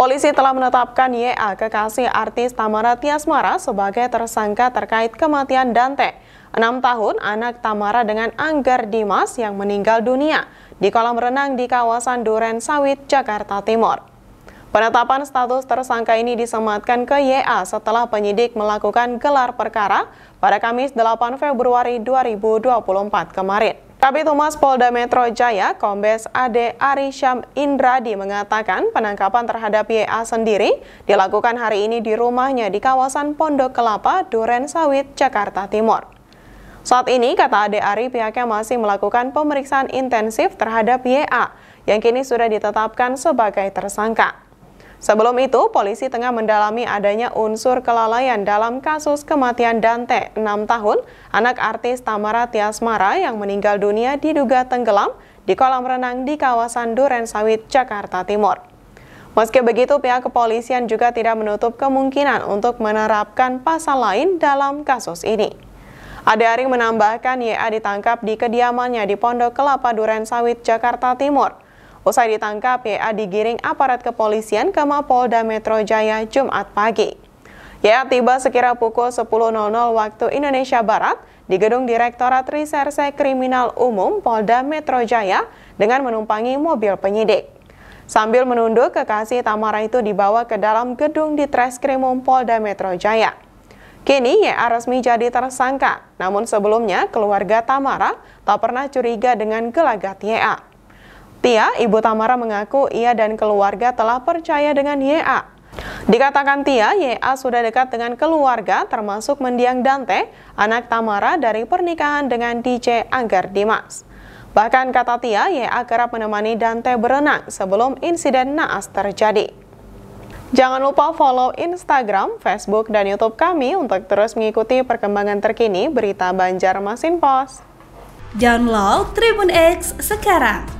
Polisi telah menetapkan YA kekasih artis Tamara Tiasmara sebagai tersangka terkait kematian Dante. Enam tahun anak Tamara dengan Anggar Dimas yang meninggal dunia di kolam renang di kawasan Duren Sawit, Jakarta Timur. Penetapan status tersangka ini disematkan ke YA setelah penyidik melakukan gelar perkara pada Kamis 8 Februari 2024 kemarin. Kabit Humas Polda Metro Jaya, Kombes Ade Arisham Indradi mengatakan penangkapan terhadap YA sendiri dilakukan hari ini di rumahnya di kawasan Pondok Kelapa, Duren Sawit, Jakarta Timur. Saat ini, kata Ade Ari, pihaknya masih melakukan pemeriksaan intensif terhadap YA yang kini sudah ditetapkan sebagai tersangka. Sebelum itu, polisi tengah mendalami adanya unsur kelalaian dalam kasus kematian Dante, 6 tahun, anak artis Tamara Tiasmara yang meninggal dunia diduga tenggelam di kolam renang di kawasan Duren Sawit, Jakarta Timur. Meski begitu, pihak kepolisian juga tidak menutup kemungkinan untuk menerapkan pasal lain dalam kasus ini. Ade Aring menambahkan YA ditangkap di kediamannya di Pondok Kelapa Duren Sawit, Jakarta Timur. Usai ditangkap, YA digiring aparat kepolisian ke Mapolda Metro Jaya Jumat pagi. YA tiba sekira pukul 10.00 waktu Indonesia Barat di gedung Direktorat Reserse Kriminal Umum Polda Metro Jaya dengan menumpangi mobil penyidik. Sambil menunduk, kekasih Tamara itu dibawa ke dalam gedung di Treskrimum Polda Metro Jaya. Kini YA resmi jadi tersangka, namun sebelumnya keluarga Tamara tak pernah curiga dengan gelagat YA. Tia, Ibu Tamara mengaku ia dan keluarga telah percaya dengan YA. Dikatakan Tia, YA sudah dekat dengan keluarga termasuk mendiang Dante, anak Tamara dari pernikahan dengan DJ Anggar Dimas. Bahkan kata Tia, YA kerap menemani Dante berenang sebelum insiden naas terjadi. Jangan lupa follow Instagram, Facebook, dan Youtube kami untuk terus mengikuti perkembangan terkini berita Banjarmasin Pos. Download Tribun X sekarang!